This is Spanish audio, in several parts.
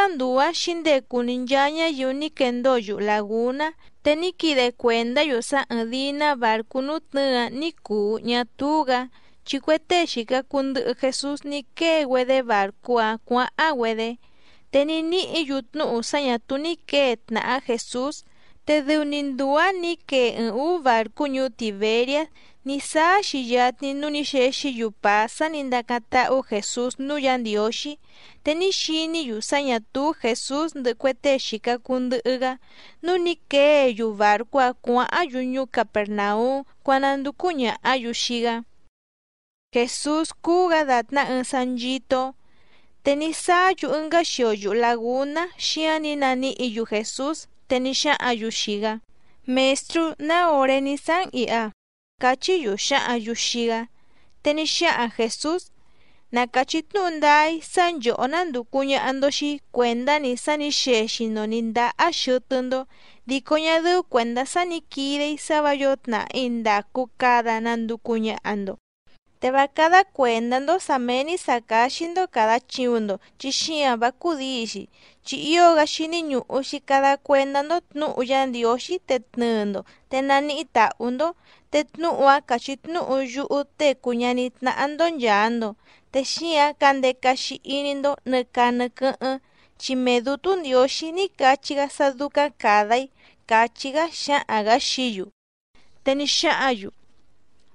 Candúa xindekuninyaña yuni kendoyu laguna de bar yosa andina ku nyatuga ñatuga chica kun Jesús huede kwa awede. Teni tenini iyutnu usa ñatunique a Jesús te Tedeuninduani que en uvar cuño Tiberia, ni sa shiyat ni nunisheshi yupasa nindakata o Jesús nuyandioshi, tenishini yusanyatu Jesús de kueteshika kunduga, nunike yuvar kwa kwa ayunyu Capernaum, cuña ayushiga. Jesús kuga datna en sanjito, tenisa yu laguna, shiani nani yu Jesús, Tenisha Ayushiga mestru naore nisan i'a kachi YUSHIGA TENISHA A jesús Sanjo san yo ndukuña ANDOSHI kuenda ni sani xexino ni nda di kuenda INDA inda ando cada cuendando sameni sakashindo cada chiundo, chishian bakudishi, chiyoga shiniñu ushi cada cuendando tnu uyandioshi tetnundo, tenani ita undo, tetnu ua kachitnu Uju, ute Kunyanitna, andon yando, teshia kande kashi inindo nekane chimedu chimedutun dioshi ni kachiga saduka kadai, kachiga sha agashiyu, tenisha ayu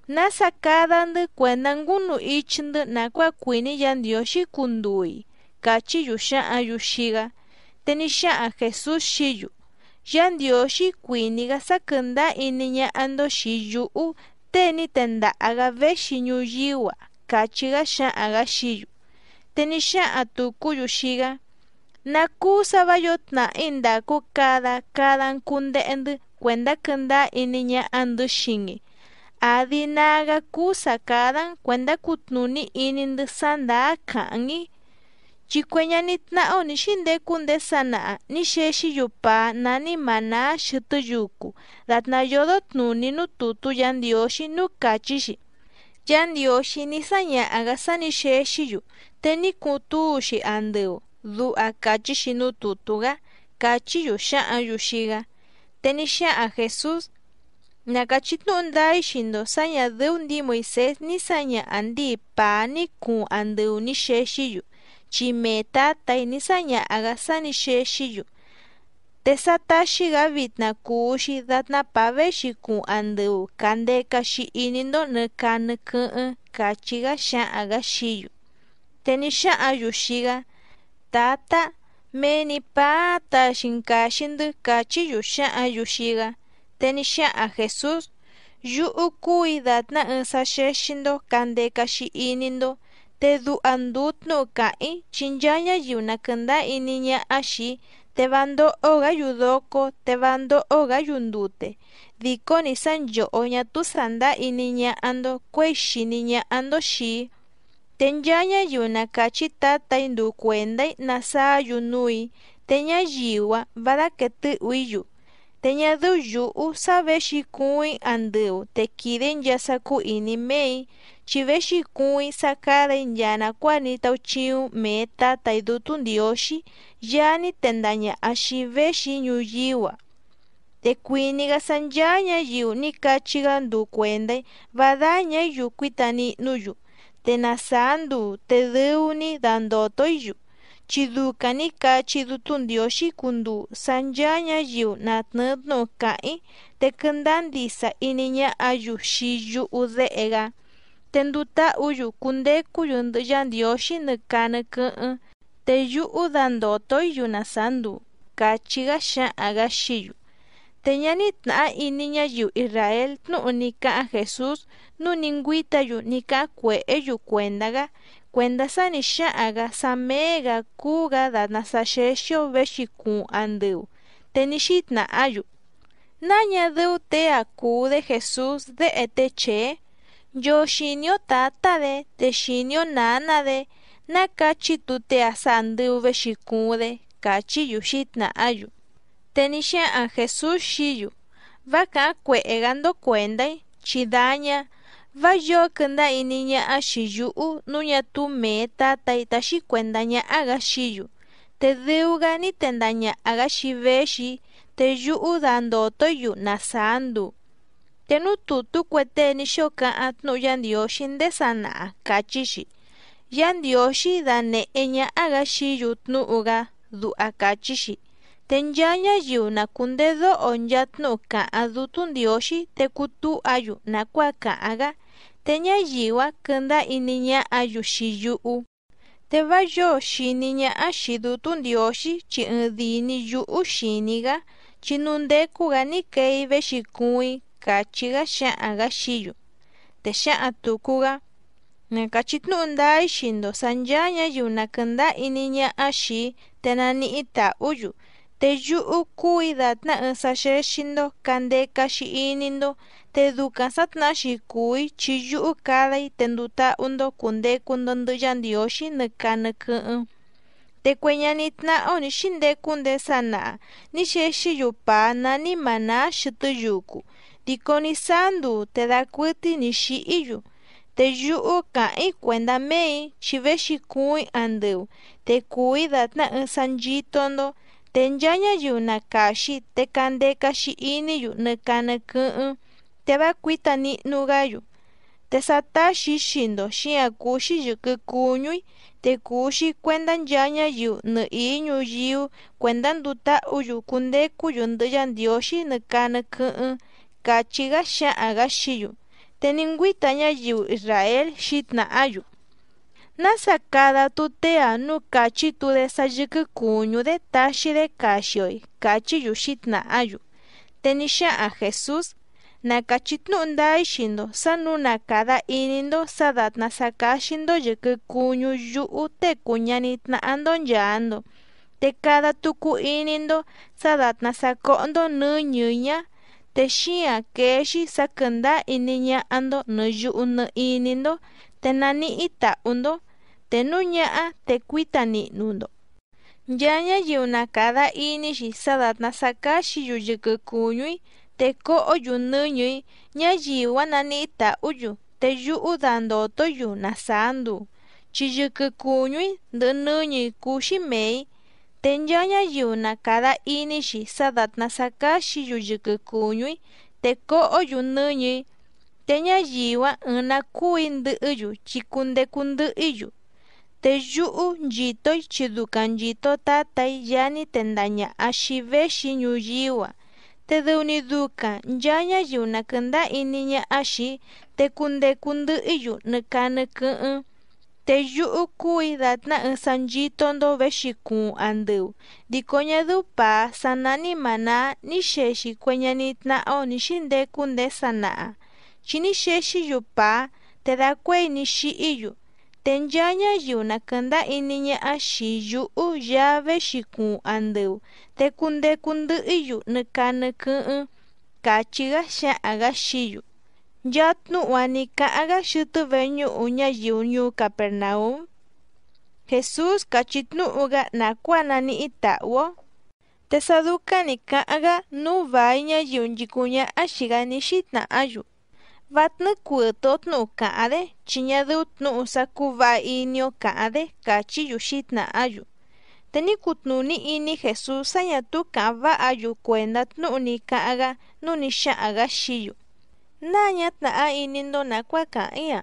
nasa kadandi kuenangunu ichindi Nakwa kuini yandioshi kundui kachi yusha'a tenisha a Jesús shiyu yandioshi Quini sakanda niña ando shiyu'u teni tenda'aga Kachi shiñuyiwa kachiga sha'aga shiyu a tuku yushiga naku sabayotna ndaku kada kadankunde'endi kuenda kanda iniña ando shingi Adinaga kadan kwenda kutnuni de sanda kangi. o onishinde kunde sanaa, nisheshi yupa, nani mana shitu yuku, datna nututu yandioshi nukachishi. Yandioshi Nisanya agasani yu. teni kutushi andeo, du akachishi nututuga, Kachiyo sha'an yushiga. Teni sha'an Jesús, Nakachitnunday xindosaña deundi Moisés ni saña andi pa ni kun andeu ni sheshiyu. Chimeta tay ni saña agasani sheshiyu. Tesatashi gavit na kushi datna paveshi kun andeu kandeka shi inindo neka neku'u kachiga shan agashiyu. Tenisha ayushiga tata meni pata shinkashindu kachiyu shan ayushiga. TENISHA a Jesús, yu'ukuidatna n Sashindo KASHI inindo, te no ka'i Chinjanya yuna kanda ININYA ASHI te bando oga yudoko, te bando oga yundute, dikoni san oña tu sanda ININYA ando, kuei niña ando tenjanya yuna kachi tata indu kuendai nasa yunui, teña yiwa, vada que yu u teñadu te savexikui andɨu, tekiren ini mei, chivexikui sakaren yana kuanitauchiu meta taidutun dioshi, yani tendaña'axi vexi ñuyiwa. Tekuiniga sanyaña yiu nikachigandu kuendai, vadaña yukuitani'nuyu, tenasandu tedɨuni yu chidu kanika chidu tundioshi kundu sanjanya yu natnud no kai tekandandi sa ininya ayu shiyu uze ega tenduta uyu kunde kuyundu yandioshi te teju udando toy yunasandu kachiga sha aga shiyu iniña yu Israel nu unika a Jesús nu ninguita yu nika kue eyu kuendaga Cuenda sani agasamega samega kuga dana sasheshio andu. Tenishit Tenishitna ayu. Naña deu te acude Jesús de eteche. Yo ta tata de, te shinio nana de. Na kachi tute asandeu de Kachi yushitna ayu. Tenisha a Jesús shiyu. Vaca egando cuenda chidaña Vayo kanda iniña a shiyu nuña tu meta taitashi ña aga shiyu. Te ni tendaña aga shibeshi te yuu dando toyu nasandu. tu tutu kueteni shoka atnu yandioshi ndesana kachishi. Yandioshi dane eña aga shiyu tnu uga du akachishi. yaña yu na kundedo onyatnuka ka adutun dioshi te kutu ayu na aga teñayiwa kanda Te va yo shininya xiniña axidutu ndioxi chi in dini yu'u xiniga chinundekuga nikeive xikuin kachiga aga shiyu. te xa'an tukuga nakachitnu'u ndai xindo sanyaña yunakanda iniña axi tenani ita ta'uyu Te yu'u saxee xindo kandeka xi inindo, te dukan satna xi kui chi yu'u kadai te nduta'undo kundekundo nduyandioxi nika nikɨ'ɨ. Tekueñanitna oni xindekunde sana'a, nixexi yupana mana xɨtɨ yuku, sandu te dakuiti nixi'iyu, te yu'u ka'i kuenda mei chi ve xi kui andɨu, te kuidatna ɨ sanyitonde. Tenjanya yu nakashi tekandekashi iniyu nekanaku'u Te nugayu. Tesatashi shindo te kushi tekushi janya yu inyu yu duta uyu kundeku nakana nekanaku'u kachiga shi aga Teninguitanya yu Israel ayu. Nasakada tea, nu kachi tu de cuño de tashi de kashioi, kachi Yushitna na ayu. Tenisha a Jesús, sanu sanuna Kada inindo, sadat nasakashindo yu yu te kuñanitna andon ando. Te cada tuku inindo, sadat nasako nu ñuña, te shia keshi sakanda ininya ando nu yu inindo, tenani ita undo te Tenuña'a tekuitani nundo. Yaña yunakada inichi sadatnasaka xiyuyuku kuñuy teko'o yunɨñɨy ñayiwa nanita uyu teyu'u dandoto yu nasandu. Chiyuku kuñuy ndɨnɨñɨy kuxi mey tenyaña yunakada inichi sadatnasaka xiyuyuku kuñuy de yunɨñɨy teñayiwa de kuy de chikundekundɨ'ɨyu. Te Teyu'u chidukanchito tatay yani tendaña ashive shiñulliwa teduniduka yaya yuna kanda iniña ashi tekundekundi'iyu nɨkani kɨ'ɨ teyu'u kuidatna ɨ sanchito ndove xikuu andɨv dikoñedupa sanani mana nixexi kueñanitna'o nixindekunde sana'a chinixexi yupa tedakuéi nixi'iyu Tenyaña ashi yu u yave xikun andeu, tekundekundɨ'ɨyu nɨkani kɨ'ɨ kachiga xa'anga xiyu, yatnu'uani ka'anga xɨtɨ ve'eñu'u ñayiu ñuu Capernaum, Jesús kachitnu'uga nakuanani ita'wo, tesadukani ka'anga nuva'a ñayiu ashiga axigani xitna'ayu. vatnu kuto tnu kade chinyadu tnu sakuva inio kade kachi yushitna ayu teni kutnuni ini jesus saña tu kava ayu kuenda tnu ni kaga nu ni shaga shiyu naña tna a ini ndo na kwa kaia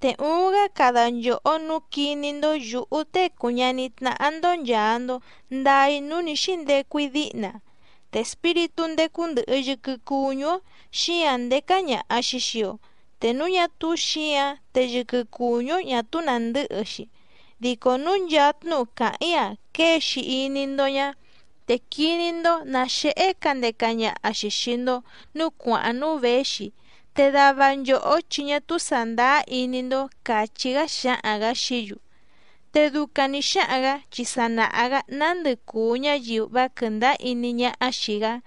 te uga kada yo onu kini ndo yu ute kuñani tna ando yando ndai nu ni shinde kuidina te de de caña shia te xia ndekaña axixio, tenuñatu xia teykykuño ñatunandɨ'ɨxi, ndiko nuyatnu ka'ia kexi'inindoña tekinindo naxe'e kandekaña axixindo nukua'a nuvexi, te daban yo ochiña tu sanda inindo kachiga shan agashiyu aga Tedukanixa'aga chisana'aga nandukuña yuvakunda iniña axiga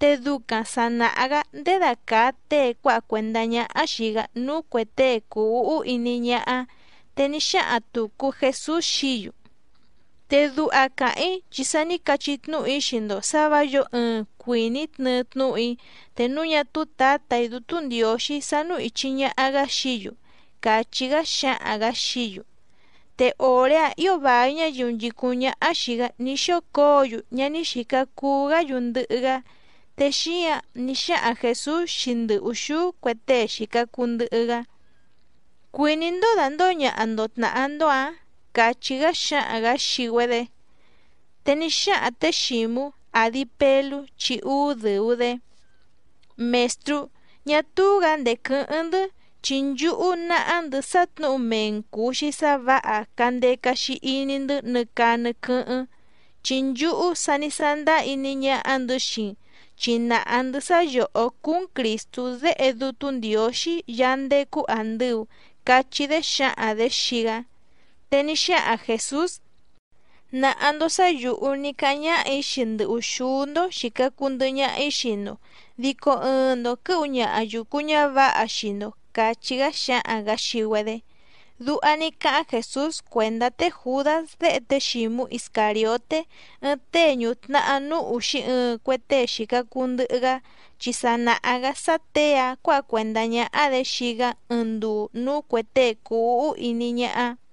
tedukan sana'aga ntedaka te kuendaña axiga nukue teku'u iniña'a tenixa'a tuku Jesús aka e chisani kachitnu'i xindo savayo in kuini tnitnu'i tenuña tu idutun tu sanu ichinya aga shiyu kachiga aga shiyu te teorea yo ñayunyi kuña ashiga nixokoyu ña Kura ni texia a Jesús xika kuete xikakundɨ'ga kuini ndodando andotna andoa, kachiga xa'anga de, te pelo adipelu chi de ude. mestru de chinju una and sat no men kushi na'andu satnu menkuxi sava'a kandekaxi inindu nukani kan chinju sanisanda ininya and shi china and sa yo o kun kristu de edutun dioshi yande ku andu kachi de sha a de shiga tenisha a jesus na ando sa yu'u nikaña'i ishindu ushundo shika ña'i xindo ndiko ɨndo kɨ'ɨ ña'a yuku va xindo kachigasha agashiwede. Du'anika Jesús cuéntate Judas de Teshimu Iscariote, eh, na anu ushi eh, cuete shika kundiga, chisana agasatea, cua cuendaña adeshiga, ndu nu cuete ku a.